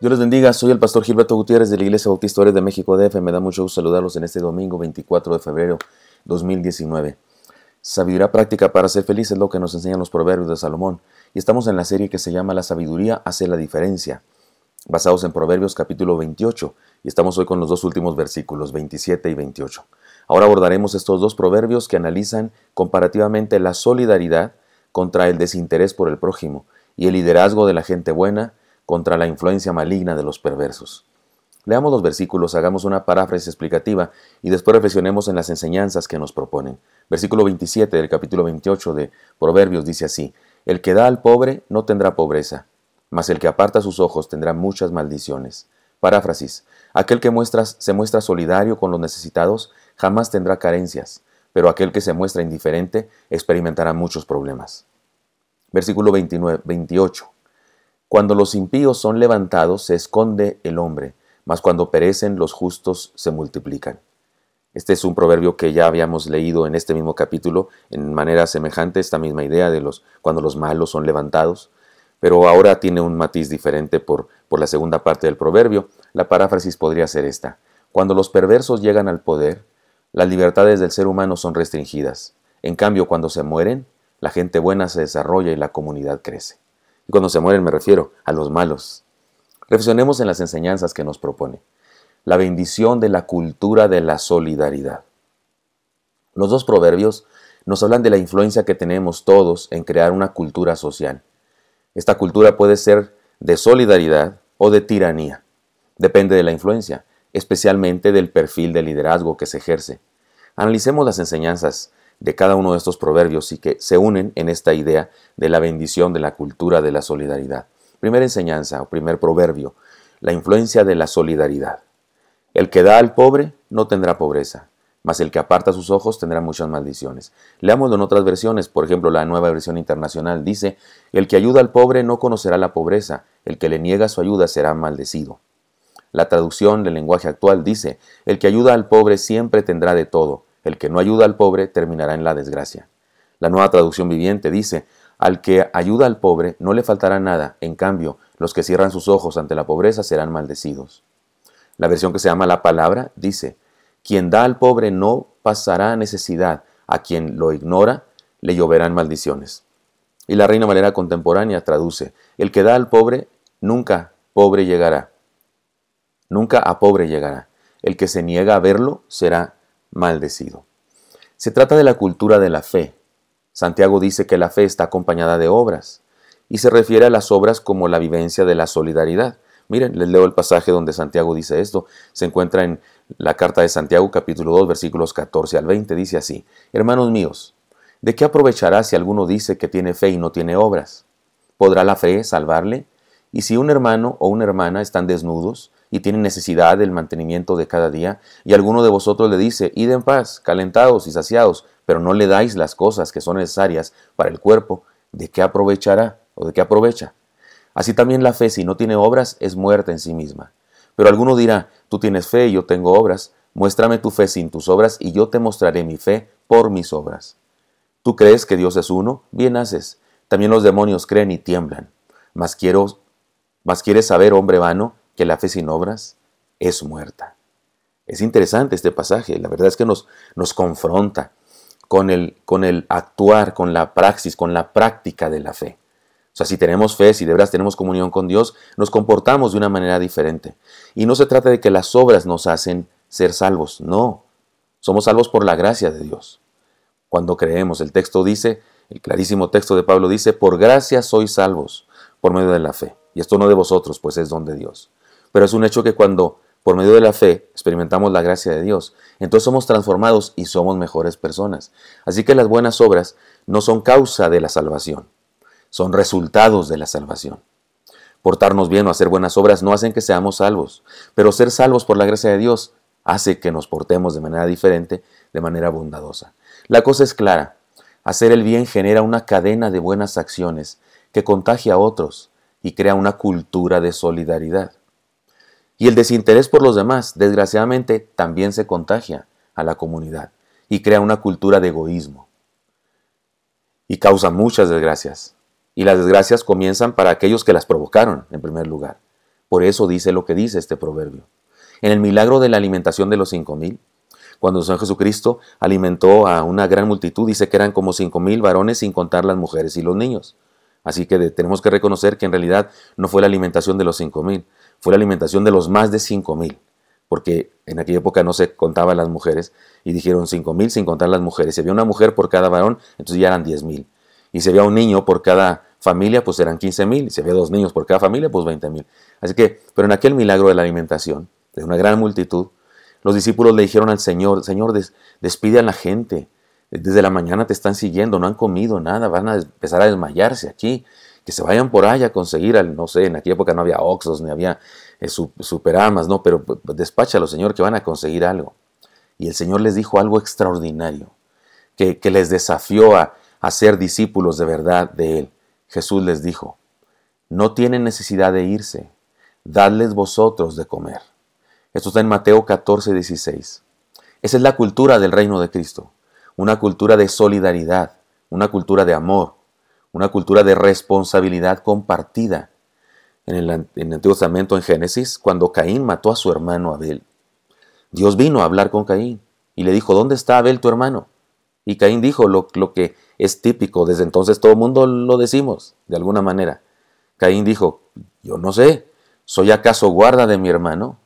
Dios les bendiga, soy el pastor Gilberto Gutiérrez de la Iglesia Bautista Ores de México DF. Me da mucho gusto saludarlos en este domingo 24 de febrero 2019. Sabiduría práctica para ser feliz es lo que nos enseñan los proverbios de Salomón y estamos en la serie que se llama La sabiduría hace la diferencia, basados en Proverbios capítulo 28 y estamos hoy con los dos últimos versículos 27 y 28. Ahora abordaremos estos dos proverbios que analizan comparativamente la solidaridad contra el desinterés por el prójimo y el liderazgo de la gente buena contra la influencia maligna de los perversos. Leamos los versículos, hagamos una paráfrasis explicativa y después reflexionemos en las enseñanzas que nos proponen. Versículo 27 del capítulo 28 de Proverbios dice así, El que da al pobre no tendrá pobreza, mas el que aparta sus ojos tendrá muchas maldiciones. Paráfrasis, aquel que muestras se muestra solidario con los necesitados jamás tendrá carencias, pero aquel que se muestra indiferente experimentará muchos problemas. Versículo 29, 28. Cuando los impíos son levantados, se esconde el hombre, mas cuando perecen los justos se multiplican. Este es un proverbio que ya habíamos leído en este mismo capítulo, en manera semejante, esta misma idea de los cuando los malos son levantados, pero ahora tiene un matiz diferente por, por la segunda parte del proverbio. La paráfrasis podría ser esta. Cuando los perversos llegan al poder, las libertades del ser humano son restringidas. En cambio, cuando se mueren, la gente buena se desarrolla y la comunidad crece cuando se mueren me refiero a los malos. Reflexionemos en las enseñanzas que nos propone. La bendición de la cultura de la solidaridad. Los dos proverbios nos hablan de la influencia que tenemos todos en crear una cultura social. Esta cultura puede ser de solidaridad o de tiranía. Depende de la influencia, especialmente del perfil de liderazgo que se ejerce. Analicemos las enseñanzas de cada uno de estos proverbios y que se unen en esta idea de la bendición de la cultura de la solidaridad. Primera enseñanza o primer proverbio, la influencia de la solidaridad. El que da al pobre no tendrá pobreza, mas el que aparta sus ojos tendrá muchas maldiciones. Leámoslo en otras versiones, por ejemplo la nueva versión internacional dice, el que ayuda al pobre no conocerá la pobreza, el que le niega su ayuda será maldecido. La traducción del lenguaje actual dice, el que ayuda al pobre siempre tendrá de todo, el que no ayuda al pobre terminará en la desgracia. La nueva traducción viviente dice, al que ayuda al pobre no le faltará nada, en cambio, los que cierran sus ojos ante la pobreza serán maldecidos. La versión que se llama La Palabra dice, quien da al pobre no pasará necesidad, a quien lo ignora le lloverán maldiciones. Y la Reina Valera contemporánea traduce, el que da al pobre nunca pobre llegará, nunca a pobre llegará, el que se niega a verlo será maldecido. Se trata de la cultura de la fe. Santiago dice que la fe está acompañada de obras y se refiere a las obras como la vivencia de la solidaridad. Miren, les leo el pasaje donde Santiago dice esto. Se encuentra en la carta de Santiago capítulo 2 versículos 14 al 20. Dice así, Hermanos míos, ¿de qué aprovechará si alguno dice que tiene fe y no tiene obras? ¿Podrá la fe salvarle? Y si un hermano o una hermana están desnudos y tienen necesidad del mantenimiento de cada día, y alguno de vosotros le dice, id en paz, calentados y saciados, pero no le dais las cosas que son necesarias para el cuerpo, ¿de qué aprovechará o de qué aprovecha? Así también la fe, si no tiene obras, es muerta en sí misma. Pero alguno dirá, tú tienes fe y yo tengo obras, muéstrame tu fe sin tus obras y yo te mostraré mi fe por mis obras. ¿Tú crees que Dios es uno? Bien haces. También los demonios creen y tiemblan. ¿Más quiero, mas quieres saber, hombre vano, que la fe sin obras es muerta. Es interesante este pasaje, la verdad es que nos, nos confronta con el, con el actuar, con la praxis, con la práctica de la fe. O sea, si tenemos fe, si de verdad tenemos comunión con Dios, nos comportamos de una manera diferente. Y no se trata de que las obras nos hacen ser salvos, no. Somos salvos por la gracia de Dios. Cuando creemos, el texto dice, el clarísimo texto de Pablo dice, por gracia sois salvos, por medio de la fe. Y esto no de vosotros, pues es don de Dios. Pero es un hecho que cuando por medio de la fe experimentamos la gracia de Dios, entonces somos transformados y somos mejores personas. Así que las buenas obras no son causa de la salvación, son resultados de la salvación. Portarnos bien o hacer buenas obras no hacen que seamos salvos, pero ser salvos por la gracia de Dios hace que nos portemos de manera diferente, de manera bondadosa. La cosa es clara, hacer el bien genera una cadena de buenas acciones que contagia a otros y crea una cultura de solidaridad. Y el desinterés por los demás, desgraciadamente, también se contagia a la comunidad y crea una cultura de egoísmo. Y causa muchas desgracias. Y las desgracias comienzan para aquellos que las provocaron, en primer lugar. Por eso dice lo que dice este proverbio. En el milagro de la alimentación de los cinco mil, cuando San Jesucristo alimentó a una gran multitud, dice que eran como cinco mil varones sin contar las mujeres y los niños. Así que tenemos que reconocer que en realidad no fue la alimentación de los cinco mil, fue la alimentación de los más de 5.000, porque en aquella época no se contaban las mujeres, y dijeron 5.000 sin contar las mujeres. Si había una mujer por cada varón, entonces ya eran 10.000. Y si había un niño por cada familia, pues eran 15.000. Si había dos niños por cada familia, pues 20.000. Así que, pero en aquel milagro de la alimentación, de una gran multitud, los discípulos le dijeron al Señor, Señor, despide a la gente. Desde la mañana te están siguiendo, no han comido nada, van a empezar a desmayarse aquí que se vayan por allá a conseguir, al, no sé, en aquella época no había Oxos, ni había eh, superamas, no, pero pues, pues, despáchalo, Señor, que van a conseguir algo. Y el Señor les dijo algo extraordinario, que, les desafió a, a ser discípulos de verdad de Él. Jesús les dijo, no tienen necesidad de irse, dadles vosotros de comer. Esto está en Mateo 14, 16. Esa es la cultura del reino de Cristo, una cultura de solidaridad, una cultura de amor, una cultura de responsabilidad compartida. En el, Antiguo Testamento, en Génesis, cuando Caín mató a su hermano Abel, Dios vino a hablar con Caín y le dijo, ¿dónde está Abel tu hermano? Y Caín dijo lo, lo que es típico, desde entonces todo el mundo lo decimos, de alguna manera. Caín dijo, yo no sé, ¿soy acaso guarda de mi hermano?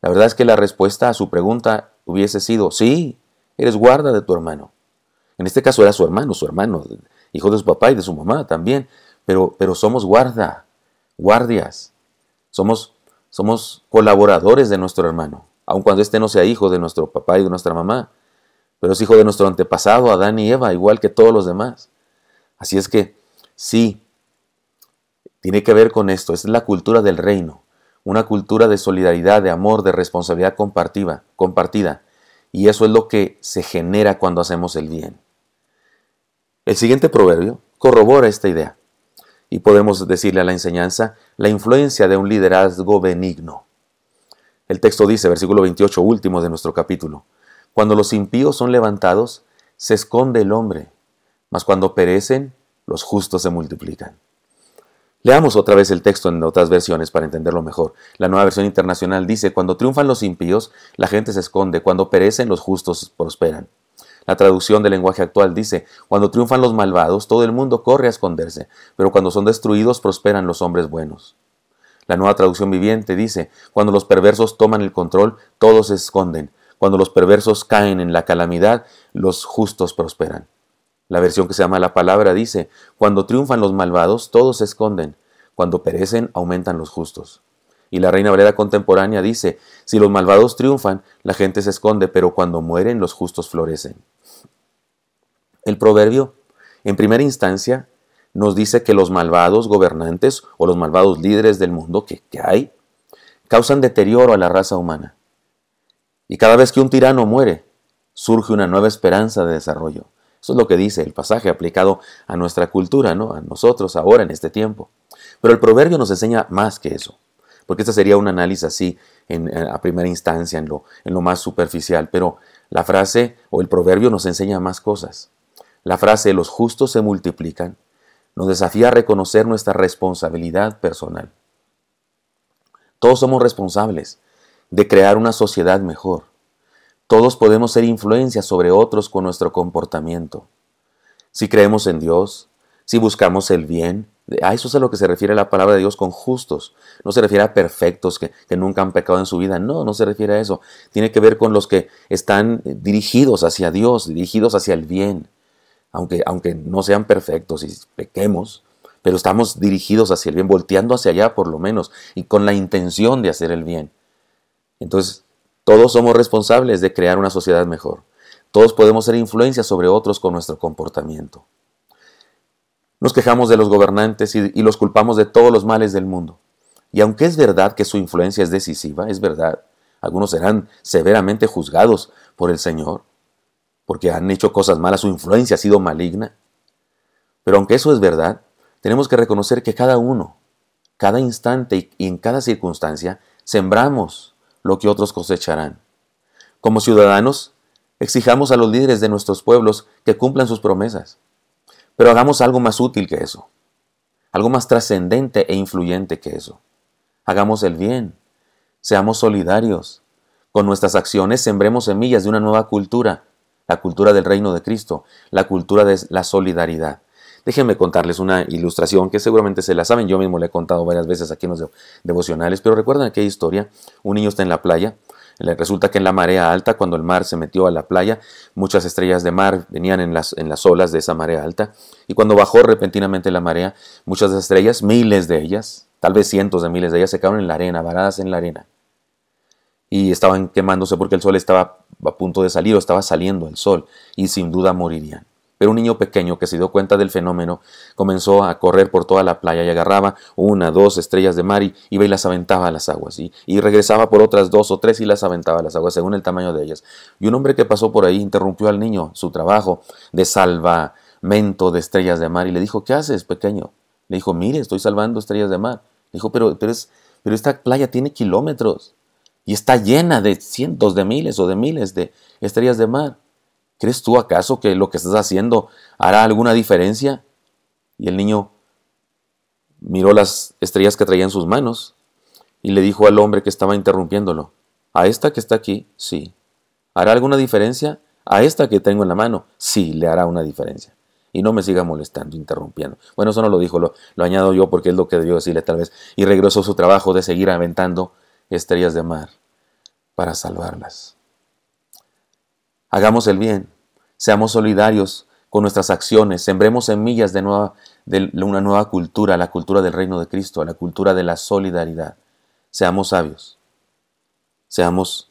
La verdad es que la respuesta a su pregunta hubiese sido, sí, eres guarda de tu hermano. En este caso era su hermano, su hermano Hijo de su papá y de su mamá también, pero, pero somos guarda, guardias, somos, somos colaboradores de nuestro hermano, aun cuando éste no sea hijo de nuestro papá y de nuestra mamá, pero es hijo de nuestro antepasado, Adán y Eva, igual que todos los demás. Así es que sí, tiene que ver con esto, es la cultura del reino, una cultura de solidaridad, de amor, de responsabilidad compartida, compartida. Y eso es lo que se genera cuando hacemos el bien. El siguiente proverbio corrobora esta idea y podemos decirle a la enseñanza la influencia de un liderazgo benigno. El texto dice, versículo 28 último de nuestro capítulo, cuando los impíos son levantados, se esconde el hombre, mas cuando perecen, los justos se multiplican. Leamos otra vez el texto en otras versiones para entenderlo mejor. La nueva versión internacional dice, cuando triunfan los impíos, la gente se esconde, cuando perecen, los justos prosperan. La traducción del lenguaje actual dice, cuando triunfan los malvados, todo el mundo corre a esconderse, pero cuando son destruidos prosperan los hombres buenos. La nueva traducción viviente dice, cuando los perversos toman el control, todos se esconden. Cuando los perversos caen en la calamidad, los justos prosperan. La versión que se llama la palabra dice, cuando triunfan los malvados, todos se esconden. Cuando perecen, aumentan los justos. Y la Reina Valera contemporánea dice, si los malvados triunfan, la gente se esconde, pero cuando mueren los justos florecen. El proverbio, en primera instancia, nos dice que los malvados gobernantes o los malvados líderes del mundo que, hay causan deterioro a la raza humana. Y cada vez que un tirano muere, surge una nueva esperanza de desarrollo. Eso es lo que dice el pasaje aplicado a nuestra cultura, ¿no? A nosotros ahora en este tiempo. Pero el proverbio nos enseña más que eso porque esta sería un análisis así eh, a primera instancia, en lo, en lo más superficial, pero la frase o el proverbio nos enseña más cosas. La frase los justos se multiplican nos desafía a reconocer nuestra responsabilidad personal. Todos somos responsables de crear una sociedad mejor. Todos podemos ser influencia sobre otros con nuestro comportamiento. Si creemos en Dios, si buscamos el bien. A eso es a lo que se refiere la palabra de Dios con justos. No se refiere a perfectos que, nunca han pecado en su vida. No, no se refiere a eso. Tiene que ver con los que están eh, dirigidos hacia Dios, dirigidos hacia el bien. Aunque, aunque no sean perfectos y pequemos, pero estamos dirigidos hacia el bien, volteando hacia allá por lo menos, y con la intención de hacer el bien. Entonces, todos somos responsables de crear una sociedad mejor. Todos podemos ser influencia sobre otros con nuestro comportamiento. Nos quejamos de los gobernantes y, y los culpamos de todos los males del mundo. Y aunque es verdad que su influencia es decisiva, es verdad, algunos serán severamente juzgados por el Señor, porque han hecho cosas malas, su influencia ha sido maligna. Pero aunque eso es verdad, tenemos que reconocer que cada uno, cada instante y en cada circunstancia, sembramos lo que otros cosecharán. Como ciudadanos, exijamos a los líderes de nuestros pueblos que cumplan sus promesas. Pero hagamos algo más útil que eso, algo más trascendente e influyente que eso. Hagamos el bien, seamos solidarios. Con nuestras acciones sembremos semillas de una nueva cultura, la cultura del reino de Cristo, la cultura de la solidaridad. Déjenme contarles una ilustración que seguramente se la saben, yo mismo le he contado varias veces aquí en los devocionales, pero recuerdan aquella historia, un niño está en la playa Resulta que en la marea alta, cuando el mar se metió a la playa, muchas estrellas de mar venían en las, en las olas de esa marea alta. Y cuando bajó repentinamente la marea, muchas estrellas, miles de ellas, tal vez cientos de miles de ellas, se quedaron en la arena, varadas en la arena. Y estaban quemándose porque el sol estaba a punto de salir o estaba saliendo el sol. Y sin duda morirían. Pero un niño pequeño que se dio cuenta del fenómeno comenzó a correr por toda la playa y agarraba una, dos estrellas de mar y iba y las aventaba a las aguas. Y, regresaba por otras dos o tres y las aventaba a las aguas según el tamaño de ellas. Y un hombre que pasó por ahí interrumpió al niño su trabajo de salvamento de estrellas de mar y le dijo, ¿qué haces, pequeño? Le dijo, mire, estoy salvando estrellas de mar. Le dijo, pero, pero esta playa tiene kilómetros y está llena de cientos de miles o de miles de estrellas de mar. ¿Crees tú acaso que lo que estás haciendo hará alguna diferencia? Y el niño miró las estrellas que traía en sus manos y le dijo al hombre que estaba interrumpiéndolo, a esta que está aquí, sí. ¿Hará alguna diferencia? A esta que tengo en la mano, sí, le hará una diferencia. Y no me siga molestando, interrumpiendo. Bueno, eso no lo dijo, lo, añado yo porque es lo que debió decirle tal vez. Y regresó a su trabajo de seguir aventando estrellas de mar para salvarlas. Hagamos el bien, seamos solidarios con nuestras acciones, sembremos semillas de, nueva, una nueva cultura, la cultura del reino de Cristo, la cultura de la solidaridad. Seamos sabios, seamos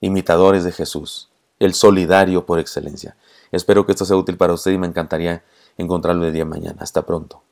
imitadores de Jesús, el solidario por excelencia. Espero que esto sea útil para usted y me encantaría encontrarlo de día a mañana. Hasta pronto.